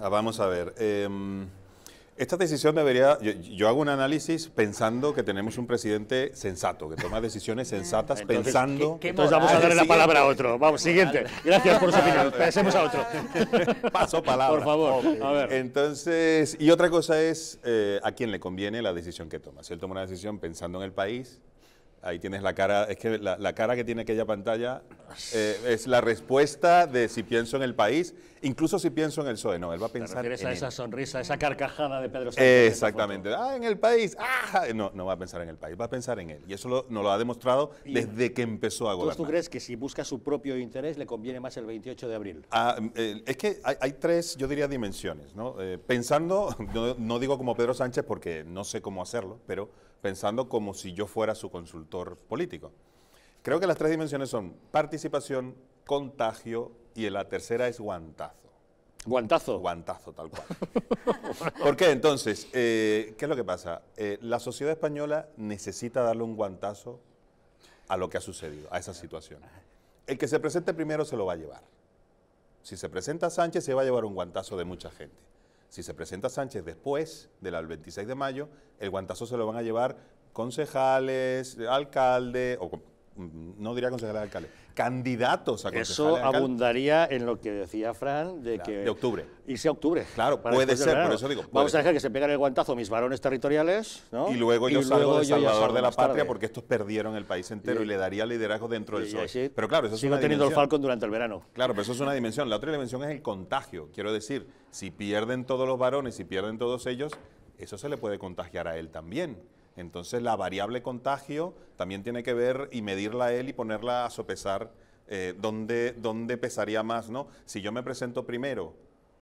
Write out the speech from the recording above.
Ah, vamos a ver. Em, esta decisión debería, yo, hago un análisis pensando que tenemos un presidente sensato, que toma decisiones sensatas pensando... ¿qué, entonces vamos a darle la palabra a otro. Vamos, siguiente. Gracias por su opinión. Pasemos a otro. Paso palabra. Por favor. A ver. Entonces, y otra cosa es eh, a quién le conviene la decisión que toma. Si él toma una decisión pensando en el país, ahí tienes la cara, es que la, cara que tiene aquella pantalla eh, es la respuesta de si pienso en el país, incluso si pienso en el PSOE, no, él va a pensar a esa sonrisa, esa carcajada de Pedro Sánchez. exactamente, ah, en el país, ah, no, no va a pensar en el país, va a pensar en él, y eso lo, nos lo ha demostrado desde que empezó a gobernar. ¿Tú crees que si busca su propio interés le conviene más el 28 de abril? Ah, eh, es que hay, tres, yo diría, dimensiones, eh, pensando, no digo como Pedro Sánchez porque no sé cómo hacerlo, pero pensando como si yo fuera su consultor político. Creo que las tres dimensiones son participación, contagio y la tercera es guantazo. Guantazo. Guantazo, tal cual. ¿Por qué? Entonces, eh, ¿qué es lo que pasa? Eh, la sociedad española necesita darle un guantazo a lo que ha sucedido, a esa situación. El que se presente primero se lo va a llevar. Si se presenta Sánchez, se va a llevar un guantazo de mucha gente. Si se presenta Sánchez después del 26 de mayo, el guantazo se lo van a llevar concejales, alcalde o Mm, no diría de alcalde, candidatos a alcalde. Eso abundaría en lo que decía Fran de que... De octubre. Y sea octubre. Claro, puede ser, por eso digo. Vamos a dejar que se peguen el guantazo mis varones territoriales, ¿no? Y luego yo salgo de salvador de la patria porque estos perdieron el país entero y, le daría liderazgo dentro del PSOE. pero claro, eso es una teniendo el Falcon durante el verano. Claro, pero eso es una dimensión. La otra dimensión es el contagio. Quiero decir, si pierden todos los varones, si pierden todos ellos, eso se le puede contagiar a él también. Entonces la variable contagio también tiene que ver y medirla él y ponerla a sopesar eh, dónde, dónde pesaría más, ¿no? Si yo me presento primero